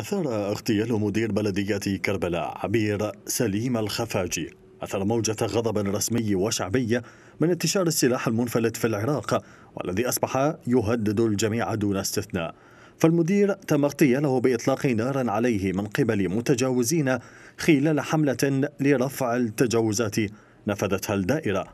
أثار اغتيال مدير بلدية كربلاء عبير سليم الخفاجي أثر موجة غضب رسمي وشعبي من انتشار السلاح المنفلت في العراق والذي أصبح يهدد الجميع دون استثناء فالمدير تم اغتياله بإطلاق نار عليه من قبل متجاوزين خلال حملة لرفع التجاوزات نفذتها الدائرة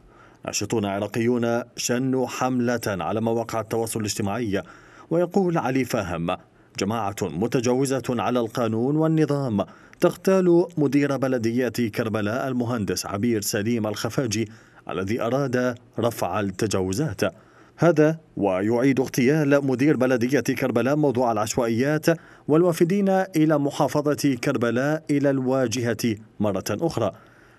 ناشطون عراقيون شنوا حملة على مواقع التواصل الاجتماعي ويقول علي فاهم جماعة متجوزة على القانون والنظام تغتال مدير بلدية كربلاء المهندس عبير سليم الخفاجي الذي أراد رفع التجاوزات هذا ويعيد اغتيال مدير بلدية كربلاء موضوع العشوائيات والوافدين إلى محافظة كربلاء إلى الواجهة مرة أخرى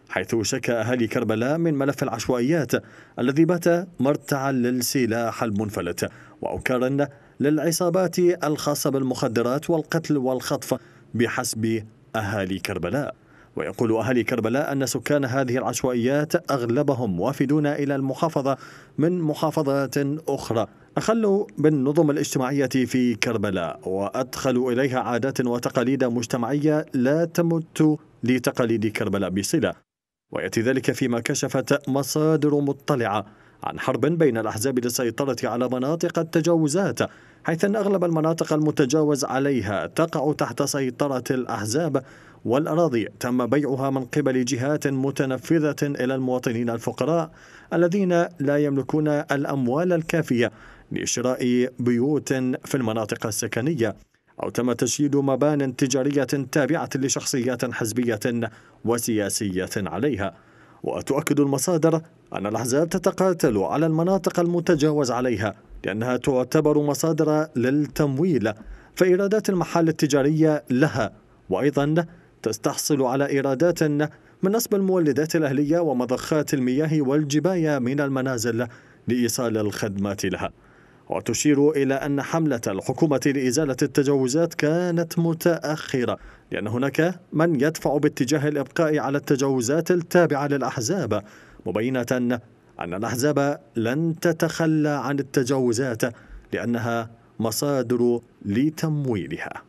حيث شكى أهالي كربلاء من ملف العشوائيات الذي بات مرتعا للسلاح المنفلت وأوكرا للعصابات الخاصة بالمخدرات والقتل والخطف بحسب أهالي كربلاء ويقول أهالي كربلاء أن سكان هذه العشوائيات أغلبهم وافدون إلى المحافظة من محافظات أخرى أخلوا بالنظم الاجتماعية في كربلاء وأدخلوا إليها عادات وتقاليد مجتمعية لا تمت لتقاليد كربلاء بصلة ويأتي ذلك فيما كشفت مصادر مطلعة عن حرب بين الأحزاب للسيطرة على مناطق التجاوزات حيث أن أغلب المناطق المتجاوز عليها تقع تحت سيطرة الأحزاب والأراضي تم بيعها من قبل جهات متنفذة إلى المواطنين الفقراء الذين لا يملكون الأموال الكافية لشراء بيوت في المناطق السكنية أو تم تشييد مبان تجارية تابعة لشخصيات حزبية وسياسية عليها وتؤكد المصادر أن الأحزاب تتقاتل على المناطق المتجاوز عليها لأنها تعتبر مصادر للتمويل فإيرادات المحال التجارية لها وأيضا تستحصل على إيرادات من نصب المولدات الأهلية ومضخات المياه والجباية من المنازل لإيصال الخدمات لها وتشير إلى أن حملة الحكومة لإزالة التجاوزات كانت متأخرة لأن هناك من يدفع باتجاه الإبقاء على التجاوزات التابعة للأحزاب مبينة أن الأحزاب لن تتخلى عن التجاوزات لأنها مصادر لتمويلها